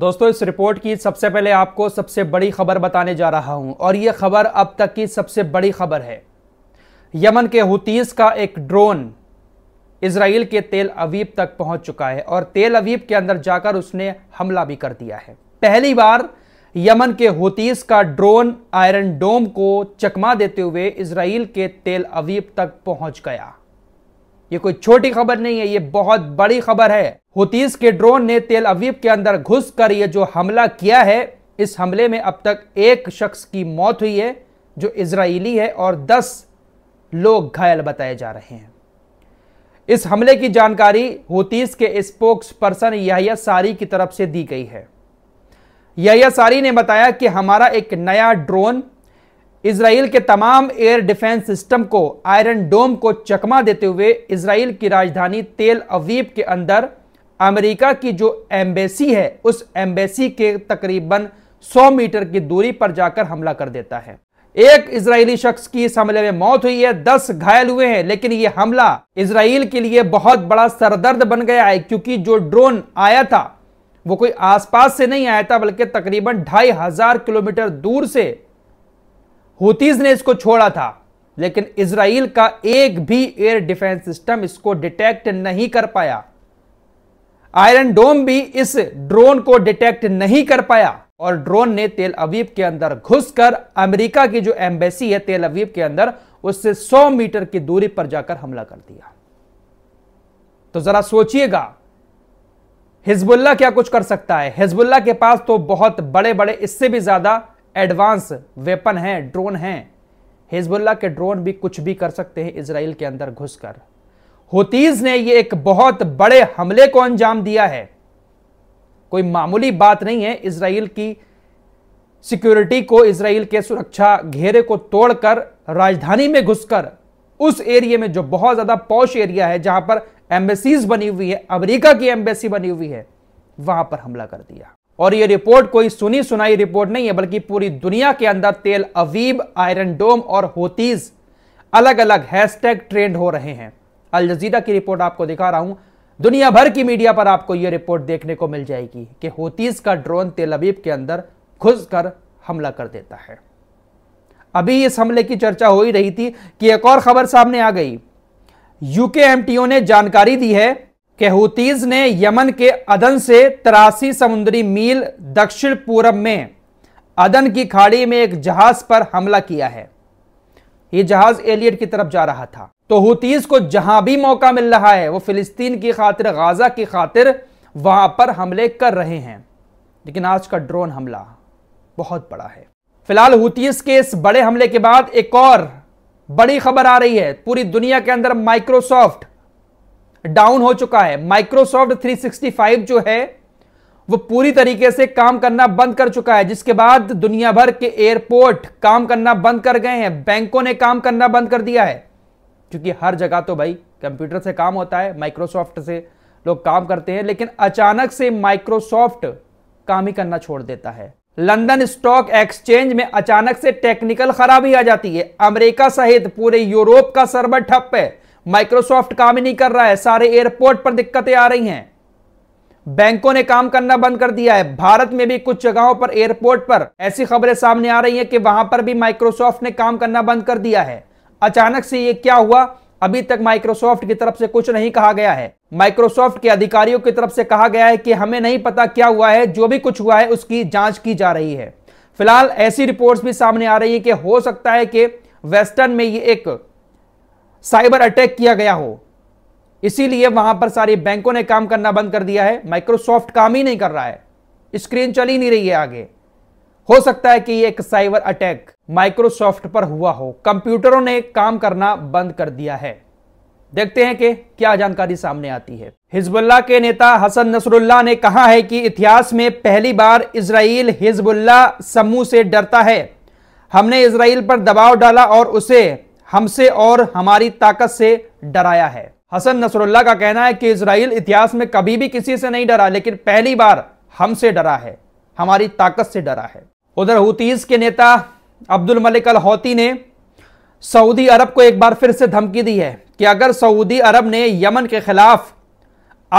दोस्तों इस रिपोर्ट की सबसे पहले आपको सबसे बड़ी खबर बताने जा रहा हूं और यह खबर अब तक की सबसे बड़ी खबर है यमन के हुतीस का एक ड्रोन इसराइल के तेल अवीब तक पहुंच चुका है और तेल अवीब के अंदर जाकर उसने हमला भी कर दिया है पहली बार यमन के हुतीस का ड्रोन आयरन डोम को चकमा देते हुए इसराइल के तेल अवीब तक पहुंच गया ये कोई छोटी खबर नहीं है ये बहुत बड़ी खबर है हुतीस के ड्रोन ने तेल अवीब के अंदर घुसकर ये जो हमला किया है इस हमले में अब तक एक शख्स की मौत हुई है जो इसराइली है और 10 लोग घायल बताए जा रहे हैं इस हमले की जानकारी हुतीस के स्पोक्स पर्सन याहिया सारी की तरफ से दी गई है याहिया सारी ने बताया कि हमारा एक नया ड्रोन इसराइल के तमाम एयर डिफेंस सिस्टम को आयरन डोम को चकमा देते हुए इसराइल की राजधानी तेल अवीब के अंदर अमेरिका की जो एम्बेसी है उस एम्बेसी के तकरीबन 100 मीटर की दूरी पर जाकर हमला कर देता है एक इसराइली शख्स की इस हमले में मौत हुई है दस घायल हुए हैं लेकिन यह हमला इसराइल के लिए बहुत बड़ा सरदर्द बन गया है क्योंकि जो ड्रोन आया था वो कोई आसपास से नहीं आया था बल्कि तकरीबन ढाई हजार किलोमीटर दूर से हुतीज ने इसको छोड़ा था लेकिन इसराइल का एक भी एयर डिफेंस सिस्टम इसको डिटेक्ट नहीं कर पाया आयरन डोम भी इस ड्रोन को डिटेक्ट नहीं कर पाया और ड्रोन ने तेल अवीब के अंदर घुसकर अमेरिका की जो एम्बेसी है तेल अवीब के अंदर उससे 100 मीटर की दूरी पर जाकर हमला कर दिया तो जरा सोचिएगा हिजबुल्ला क्या कुछ कर सकता है हिजबुल्ला के पास तो बहुत बड़े बड़े इससे भी ज्यादा एडवांस वेपन हैं ड्रोन हैं हिजबुल्ला के ड्रोन भी कुछ भी कर सकते हैं इसराइल के अंदर घुसकर होतीज ने यह एक बहुत बड़े हमले को अंजाम दिया है कोई मामूली बात नहीं है इसराइल की सिक्योरिटी को इसराइल के सुरक्षा घेरे को तोड़कर राजधानी में घुसकर उस एरिया में जो बहुत ज्यादा पौश एरिया है जहां पर एम्बेसीज बनी हुई है अमेरिका की एम्बेसी बनी हुई है वहां पर हमला कर दिया और ये रिपोर्ट कोई सुनी सुनाई रिपोर्ट नहीं है बल्कि पूरी दुनिया के अंदर तेल अवीब आयरन डोम और होतीज अलग अलग हैशटैग ट्रेंड हो रहे हैं अल जजीरा की रिपोर्ट आपको दिखा रहा हूं दुनिया भर की मीडिया पर आपको यह रिपोर्ट देखने को मिल जाएगी कि होतीज का ड्रोन तेल अबीब के अंदर कर हमला कर देता है अभी इस हमले की चर्चा हो ही रही थी कि एक और खबर सामने आ गई यूके एमटीओ ने जानकारी दी है कि ने यमन के अदन से तिरासी समुद्री मील दक्षिण पूर्व में अदन की खाड़ी में एक जहाज पर हमला किया है ये जहाज एलियट की तरफ जा रहा था तो हुतीज को जहां भी मौका मिल रहा है वो फिलिस्तीन की खातिर गाजा की खातिर वहां पर हमले कर रहे हैं लेकिन आज का ड्रोन हमला बहुत बड़ा है फिलहाल हुतीस के इस बड़े हमले के बाद एक और बड़ी खबर आ रही है पूरी दुनिया के अंदर माइक्रोसॉफ्ट डाउन हो चुका है माइक्रोसॉफ्ट 365 जो है वो पूरी तरीके से काम करना बंद कर चुका है जिसके बाद दुनिया भर के एयरपोर्ट काम करना बंद कर गए हैं बैंकों ने काम करना बंद कर दिया है क्योंकि हर जगह तो भाई कंप्यूटर से काम होता है माइक्रोसॉफ्ट से लोग काम करते हैं लेकिन अचानक से माइक्रोसॉफ्ट काम ही करना छोड़ देता है लंदन स्टॉक एक्सचेंज में अचानक से टेक्निकल खराबी आ जाती है अमेरिका सहित पूरे यूरोप का सरबर ठप है माइक्रोसॉफ्ट काम ही नहीं कर रहा है सारे एयरपोर्ट पर दिक्कतें आ रही हैं बैंकों ने काम करना बंद कर दिया है भारत में भी कुछ जगहों पर एयरपोर्ट पर ऐसी खबरें सामने आ रही हैं कि वहां पर भी माइक्रोसॉफ्ट ने काम करना बंद कर दिया है अचानक से यह क्या हुआ अभी तक माइक्रोसॉफ्ट की तरफ से कुछ नहीं कहा गया है माइक्रोसॉफ्ट के अधिकारियों की तरफ से कहा गया है कि हमें नहीं पता क्या हुआ है जो भी कुछ हुआ है उसकी जांच की जा रही है फिलहाल ऐसी रिपोर्ट्स भी सामने आ रही है कि हो सकता है कि वेस्टर्न में ये एक साइबर अटैक किया गया हो इसीलिए वहां पर सारे बैंकों ने काम करना बंद कर दिया है माइक्रोसॉफ्ट काम ही नहीं कर रहा है स्क्रीन चल ही नहीं रही है आगे हो सकता है कि एक साइबर अटैक माइक्रोसॉफ्ट पर हुआ हो कंप्यूटरों ने काम करना बंद कर दिया है देखते हैं कि क्या जानकारी सामने आती है हिजबुल्ला के नेता हसन नसरुल्ला ने कहा है कि इतिहास में पहली बार इसराइल हिजबुल्ला समूह से डरता है हमने इसराइल पर दबाव डाला और उसे हमसे और हमारी ताकत से डराया है हसन नसरुल्ला का कहना है कि इसराइल इतिहास में कभी भी किसी से नहीं डरा लेकिन पहली बार हमसे डरा है हमारी ताकत से डरा है उधर हुतीज के नेता अब्दुल मलिक अल हौती ने सऊदी अरब को एक बार फिर से धमकी दी है कि अगर सऊदी अरब ने यमन के खिलाफ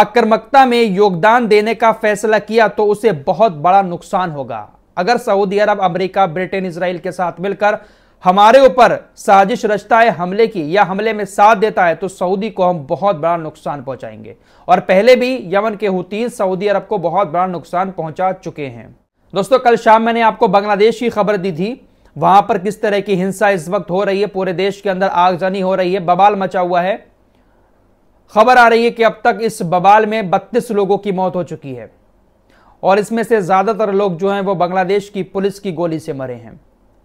आक्रमकता में योगदान देने का फैसला किया तो उसे बहुत बड़ा नुकसान होगा अगर Saudi Arab America Britain Israel के साथ मिलकर हमारे ऊपर साजिश रचता है हमले की या हमले में साथ देता है तो सऊदी को हम बहुत बड़ा नुकसान पहुंचाएंगे और पहले भी यमन के हुतीन सऊदी अरब को बहुत बड़ा नुकसान पहुंचा चुके हैं दोस्तों कल शाम मैंने आपको बांग्लादेश की खबर दी थी वहां पर किस तरह की हिंसा इस वक्त हो रही है पूरे देश के अंदर आगजनी हो रही है बबाल मचा हुआ है खबर आ रही है कि अब तक इस बबाल में बत्तीस लोगों की मौत हो चुकी है और इसमें से ज्यादातर लोग जो हैं वो बांग्लादेश की पुलिस की गोली से मरे हैं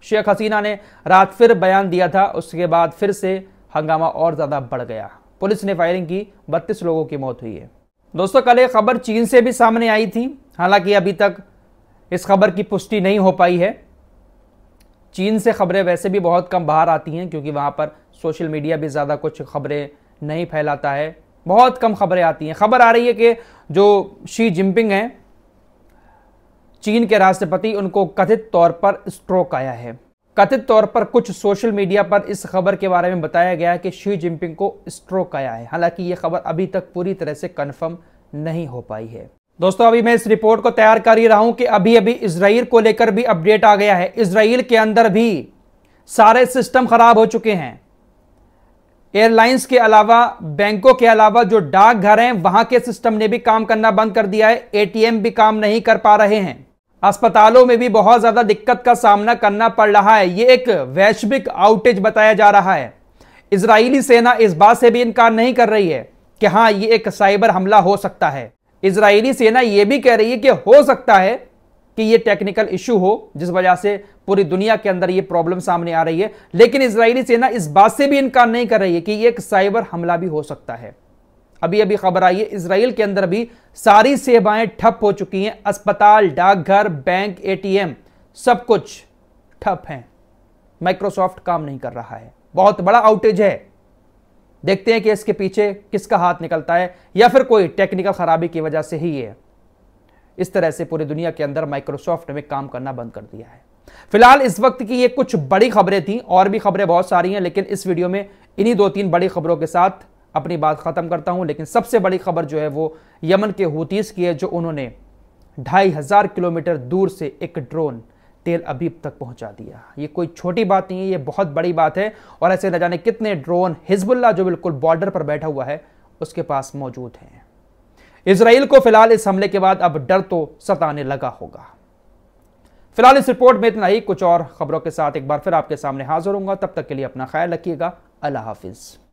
शेख हसीना ने रात फिर बयान दिया था उसके बाद फिर से हंगामा और ज़्यादा बढ़ गया पुलिस ने फायरिंग की बत्तीस लोगों की मौत हुई है दोस्तों कल ये खबर चीन से भी सामने आई थी हालांकि अभी तक इस खबर की पुष्टि नहीं हो पाई है चीन से खबरें वैसे भी बहुत कम बाहर आती हैं क्योंकि वहां पर सोशल मीडिया भी ज़्यादा कुछ खबरें नहीं फैलाता है बहुत कम खबरें आती हैं खबर आ रही है कि जो शी जिनपिंग हैं चीन के राष्ट्रपति उनको कथित तौर पर स्ट्रोक आया है कथित तौर पर कुछ सोशल मीडिया पर इस खबर के बारे में बताया गया कि शी जिनपिंग को स्ट्रोक आया है हालांकि ये खबर अभी तक पूरी तरह से कन्फर्म नहीं हो पाई है दोस्तों अभी मैं इस रिपोर्ट को तैयार कर ही रहा हूं कि अभी अभी इसराइल को लेकर भी अपडेट आ गया है इसराइल के अंदर भी सारे सिस्टम खराब हो चुके हैं एयरलाइंस के अलावा बैंकों के अलावा जो डाकघर हैं वहां के सिस्टम ने भी काम करना बंद कर दिया है एटीएम भी काम नहीं कर पा रहे हैं अस्पतालों में भी बहुत ज़्यादा दिक्कत का सामना करना पड़ रहा है ये एक वैश्विक आउटेज बताया जा रहा है इसराइली सेना इस बात से भी इनकार नहीं कर रही है कि हाँ ये एक साइबर हमला हो सकता है इसराइली सेना ये भी कह रही है कि हो सकता है कि ये टेक्निकल इशू हो जिस वजह से पूरी दुनिया के अंदर ये प्रॉब्लम सामने आ रही है लेकिन इसराइली सेना इस बात से भी इनकार नहीं कर रही है कि एक साइबर हमला भी हो सकता है अभी अभी खबर आई है इसराइल के अंदर भी सारी सेवाएं ठप हो चुकी हैं अस्पताल डाकघर बैंक एटीएम सब कुछ ठप हैं माइक्रोसॉफ्ट काम नहीं कर रहा है बहुत बड़ा आउटेज है देखते हैं कि इसके पीछे किसका हाथ निकलता है या फिर कोई टेक्निकल खराबी की वजह से ही है इस तरह से पूरी दुनिया के अंदर माइक्रोसॉफ्ट में काम करना बंद कर दिया है फिलहाल इस वक्त की ये कुछ बड़ी खबरें थी और भी खबरें बहुत सारी हैं लेकिन इस वीडियो में इन्हीं दो तीन बड़ी खबरों के साथ अपनी बात ख़त्म करता हूँ लेकिन सबसे बड़ी खबर जो है वो यमन के हूतीस की है जो उन्होंने ढाई हज़ार किलोमीटर दूर से एक ड्रोन तेल अबीब तक पहुंचा दिया ये कोई छोटी बात नहीं है ये बहुत बड़ी बात है और ऐसे न जाने कितने ड्रोन हिजबुल्ला जो बिल्कुल बॉर्डर पर बैठा हुआ है उसके पास मौजूद हैं इसराइल को फिलहाल इस हमले के बाद अब डर तो सताने लगा होगा फिलहाल इस रिपोर्ट में इतना ही कुछ और खबरों के साथ एक बार फिर आपके सामने हाजिर होऊंगा तब तक के लिए अपना ख्याल रखिएगा अल्लाह हाफिज़